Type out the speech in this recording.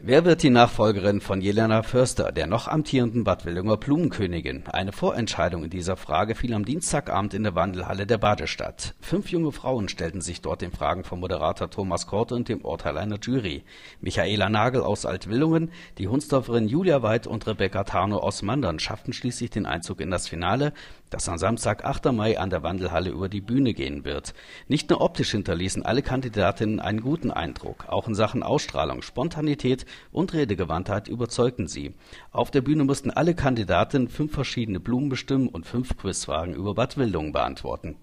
Wer wird die Nachfolgerin von Jelena Förster, der noch amtierenden Bad Willinger Blumenkönigin? Eine Vorentscheidung in dieser Frage fiel am Dienstagabend in der Wandelhalle der Badestadt. Fünf junge Frauen stellten sich dort den Fragen vom Moderator Thomas Korte und dem Urteil einer Jury. Michaela Nagel aus Altwillungen, die Hunsdorferin Julia Weid und Rebecca Tarnow aus Mandern schafften schließlich den Einzug in das Finale, das am Samstag, 8. Mai an der Wandelhalle über die Bühne gehen wird. Nicht nur optisch hinterließen alle Kandidatinnen einen guten Eindruck, auch in Sachen Ausstrahlung, Spontanität und Redegewandtheit überzeugten sie. Auf der Bühne mussten alle Kandidaten fünf verschiedene Blumen bestimmen und fünf Quizfragen über Bad Wildungen beantworten